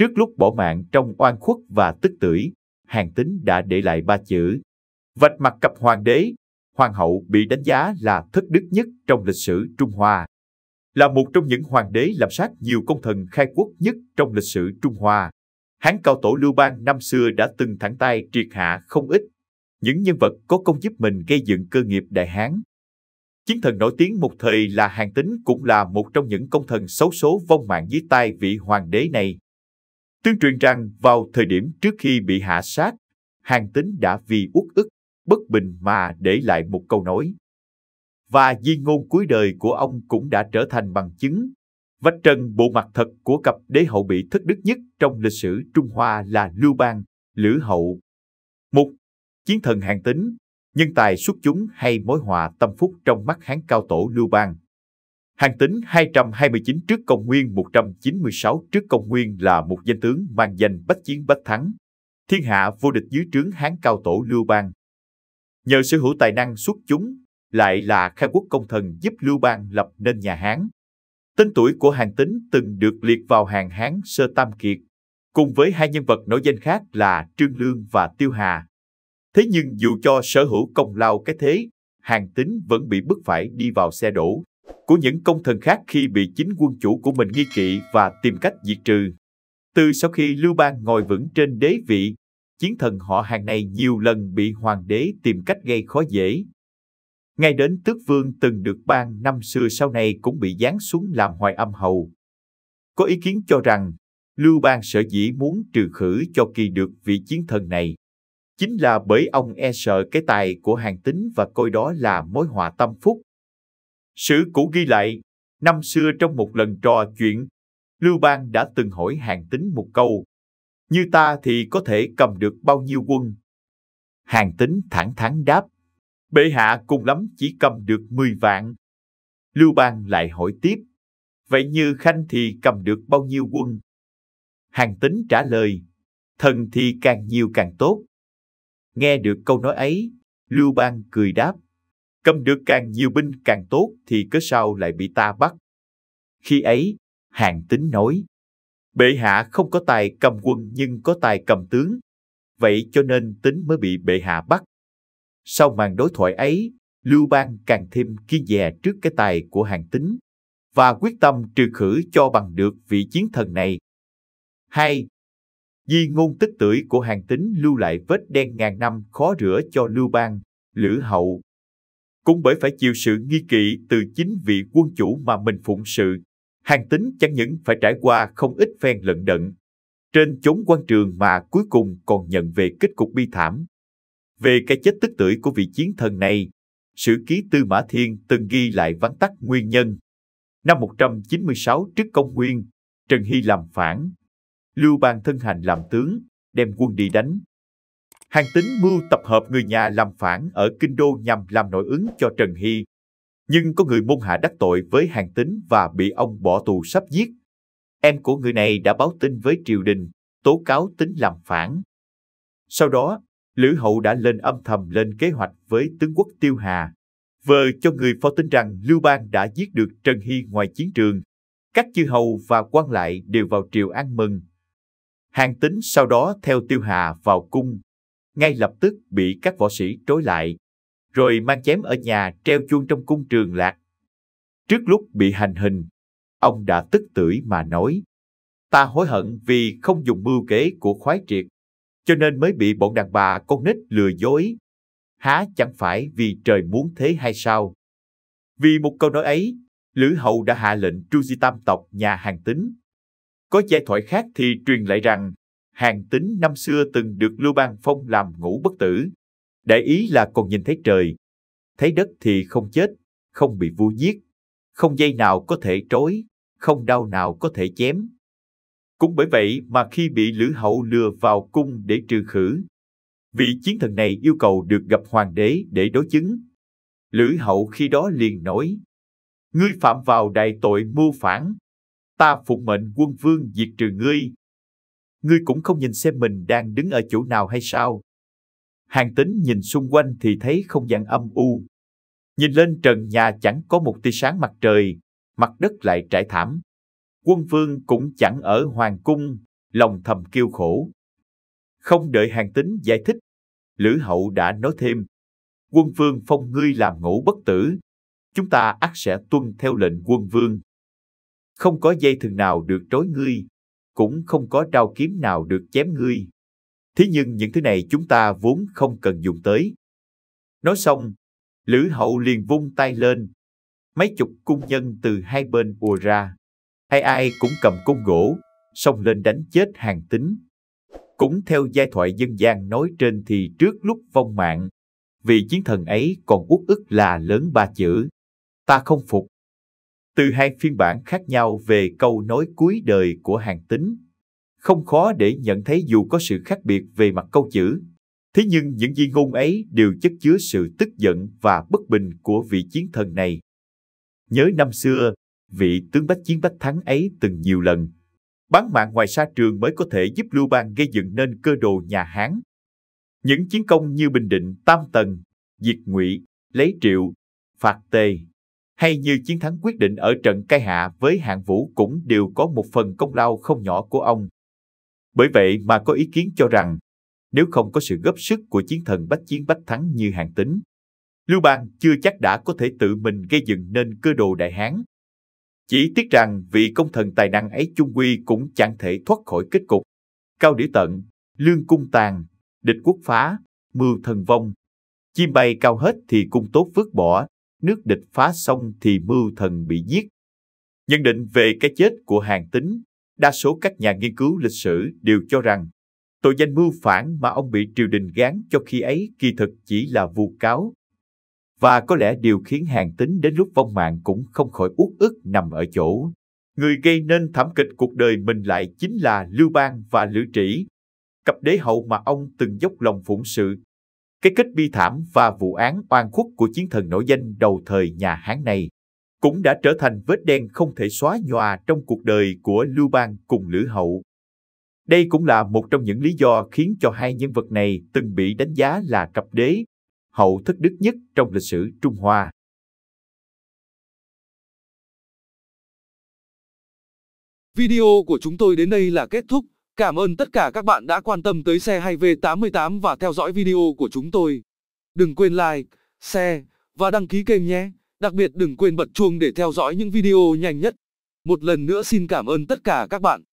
Trước lúc bỏ mạng trong oan khuất và tức tưởi, Hàn Tín đã để lại ba chữ. Vạch mặt cặp hoàng đế, hoàng hậu bị đánh giá là thất đức nhất trong lịch sử Trung Hoa. Là một trong những hoàng đế làm sát nhiều công thần khai quốc nhất trong lịch sử Trung Hoa, Hán cao tổ Lưu Bang năm xưa đã từng thẳng tay triệt hạ không ít những nhân vật có công giúp mình gây dựng cơ nghiệp Đại Hán. Chiến thần nổi tiếng một thời là Hàn Tính cũng là một trong những công thần xấu số vong mạng dưới tay vị hoàng đế này. Tương truyền rằng vào thời điểm trước khi bị hạ sát, hàng tín đã vì uất ức, bất bình mà để lại một câu nói. Và di ngôn cuối đời của ông cũng đã trở thành bằng chứng. Vạch trần bộ mặt thật của cặp đế hậu bị thất đức nhất trong lịch sử Trung Hoa là Lưu Bang, Lữ Hậu. Một, chiến thần hàng tín, nhân tài xuất chúng hay mối hòa tâm phúc trong mắt hán cao tổ Lưu Bang. Hàng tính 229 trước công nguyên 196 trước công nguyên là một danh tướng mang danh bách chiến bách thắng. Thiên hạ vô địch dưới trướng Hán cao tổ Lưu Bang. Nhờ sở hữu tài năng xuất chúng, lại là khai quốc công thần giúp Lưu Bang lập nên nhà Hán. Tên tuổi của hàng tính từng được liệt vào hàng Hán sơ tam kiệt, cùng với hai nhân vật nổi danh khác là Trương Lương và Tiêu Hà. Thế nhưng dù cho sở hữu công lao cái thế, hàng tính vẫn bị bức phải đi vào xe đổ của những công thần khác khi bị chính quân chủ của mình nghi kỵ và tìm cách diệt trừ. Từ sau khi Lưu Bang ngồi vững trên đế vị, chiến thần họ hàng này nhiều lần bị hoàng đế tìm cách gây khó dễ. Ngay đến tước vương từng được ban năm xưa sau này cũng bị giáng xuống làm hoài âm hầu. Có ý kiến cho rằng, Lưu Bang sở dĩ muốn trừ khử cho kỳ được vị chiến thần này. Chính là bởi ông e sợ cái tài của hàng tính và coi đó là mối họa tâm phúc Sử cũ ghi lại, năm xưa trong một lần trò chuyện, Lưu Bang đã từng hỏi Hàng Tín một câu, như ta thì có thể cầm được bao nhiêu quân? Hàng Tín thẳng thắn đáp, bệ hạ cùng lắm chỉ cầm được 10 vạn. Lưu Bang lại hỏi tiếp, vậy như Khanh thì cầm được bao nhiêu quân? Hàng Tín trả lời, thần thì càng nhiều càng tốt. Nghe được câu nói ấy, Lưu Bang cười đáp, cầm được càng nhiều binh càng tốt thì cớ sao lại bị ta bắt. Khi ấy, Hàng Tín nói, bệ hạ không có tài cầm quân nhưng có tài cầm tướng, vậy cho nên Tín mới bị bệ hạ bắt. Sau màn đối thoại ấy, Lưu Bang càng thêm kiên dè trước cái tài của Hàng Tín và quyết tâm trừ khử cho bằng được vị chiến thần này. 2. Di ngôn tức tưởi của hàng tính lưu lại vết đen ngàn năm khó rửa cho Lưu Bang, Lữ Hậu, cũng bởi phải chịu sự nghi kỵ từ chính vị quân chủ mà mình phụng sự. Hàng tính chẳng những phải trải qua không ít phen lận đận, trên chốn quan trường mà cuối cùng còn nhận về kết cục bi thảm. Về cái chết tức tưởi của vị chiến thần này, sử ký Tư Mã Thiên từng ghi lại vắn tắt nguyên nhân. Năm 196 trước công nguyên, Trần Hy làm phản. Lưu Bang thân hành làm tướng, đem quân đi đánh. Hàng tín mưu tập hợp người nhà làm phản ở Kinh Đô nhằm làm nội ứng cho Trần Hy. Nhưng có người môn hạ đắc tội với hàng tín và bị ông bỏ tù sắp giết. Em của người này đã báo tin với triều đình, tố cáo tính làm phản. Sau đó, Lữ Hậu đã lên âm thầm lên kế hoạch với tướng quốc Tiêu Hà, vờ cho người phó tin rằng Lưu Bang đã giết được Trần Hy ngoài chiến trường. Các chư hầu và quan lại đều vào triều ăn mừng. Hàng tín sau đó theo Tiêu Hà vào cung ngay lập tức bị các võ sĩ trối lại, rồi mang chém ở nhà treo chuông trong cung trường lạc. Trước lúc bị hành hình, ông đã tức tưởi mà nói, ta hối hận vì không dùng mưu kế của khoái triệt, cho nên mới bị bọn đàn bà con nít lừa dối. Há chẳng phải vì trời muốn thế hay sao? Vì một câu nói ấy, Lữ Hậu đã hạ lệnh tru di tam tộc nhà hàng tính. Có giải thoại khác thì truyền lại rằng hàng tính năm xưa từng được Lưu Bang Phong làm ngũ bất tử. Để ý là còn nhìn thấy trời, thấy đất thì không chết, không bị vua giết, không dây nào có thể trói, không đau nào có thể chém. Cũng bởi vậy mà khi bị Lữ Hậu lừa vào cung để trừ khử, vị chiến thần này yêu cầu được gặp hoàng đế để đối chứng. Lữ Hậu khi đó liền nói, ngươi phạm vào đại tội mưu phản, ta phục mệnh quân vương diệt trừ ngươi, ngươi cũng không nhìn xem mình đang đứng ở chỗ nào hay sao? Hàng tính nhìn xung quanh thì thấy không gian âm u. Nhìn lên trần nhà chẳng có một tia sáng mặt trời, mặt đất lại trải thảm. Quân vương cũng chẳng ở hoàng cung, lòng thầm kêu khổ. Không đợi hàng tính giải thích, Lữ Hậu đã nói thêm. Quân vương phong ngươi làm ngũ bất tử, chúng ta ắt sẽ tuân theo lệnh quân vương. Không có dây thừng nào được trói ngươi, cũng không có trao kiếm nào được chém ngươi. Thế nhưng những thứ này chúng ta vốn không cần dùng tới. Nói xong, Lữ Hậu liền vung tay lên. Mấy chục cung nhân từ hai bên ùa ra. hai ai cũng cầm cung gỗ, xông lên đánh chết hàng tính. Cũng theo giai thoại dân gian nói trên thì trước lúc vong mạng, vì chiến thần ấy còn uất ức là lớn ba chữ. Ta không phục từ hai phiên bản khác nhau về câu nói cuối đời của hàng tính. Không khó để nhận thấy dù có sự khác biệt về mặt câu chữ, thế nhưng những di ngôn ấy đều chất chứa sự tức giận và bất bình của vị chiến thần này. Nhớ năm xưa, vị tướng bách chiến bách thắng ấy từng nhiều lần. Bán mạng ngoài xa trường mới có thể giúp Lưu Bang gây dựng nên cơ đồ nhà Hán. Những chiến công như Bình Định, Tam Tần, Diệt Ngụy, Lấy Triệu, Phạt Tề, hay như chiến thắng quyết định ở trận cai hạ với hạng vũ cũng đều có một phần công lao không nhỏ của ông. Bởi vậy mà có ý kiến cho rằng, nếu không có sự góp sức của chiến thần bách chiến bách thắng như hạng tính, Lưu Bang chưa chắc đã có thể tự mình gây dựng nên cơ đồ Đại Hán. Chỉ tiếc rằng vị công thần tài năng ấy chung quy cũng chẳng thể thoát khỏi kết cục. Cao Điểu Tận, Lương Cung Tàn, Địch Quốc Phá, Mưu Thần Vong. Chim bay cao hết thì cung tốt vứt bỏ, nước địch phá xong thì mưu thần bị giết. Nhận định về cái chết của Hàn Tính, đa số các nhà nghiên cứu lịch sử đều cho rằng tội danh mưu phản mà ông bị triều đình gán cho khi ấy kỳ thực chỉ là vu cáo. Và có lẽ điều khiến Hàn Tính đến lúc vong mạng cũng không khỏi uất ức nằm ở chỗ. Người gây nên thảm kịch cuộc đời mình lại chính là Lưu Bang và Lữ Trĩ, cặp đế hậu mà ông từng dốc lòng phụng sự cái kết bi thảm và vụ án oan khuất của chiến thần nổi danh đầu thời nhà Hán này cũng đã trở thành vết đen không thể xóa nhòa trong cuộc đời của Lưu Bang cùng Lữ Hậu. Đây cũng là một trong những lý do khiến cho hai nhân vật này từng bị đánh giá là cặp đế, hậu thất đức nhất trong lịch sử Trung Hoa. Video của chúng tôi đến đây là kết thúc Cảm ơn tất cả các bạn đã quan tâm tới xe hay V88 và theo dõi video của chúng tôi. Đừng quên like, share và đăng ký kênh nhé. Đặc biệt đừng quên bật chuông để theo dõi những video nhanh nhất. Một lần nữa xin cảm ơn tất cả các bạn.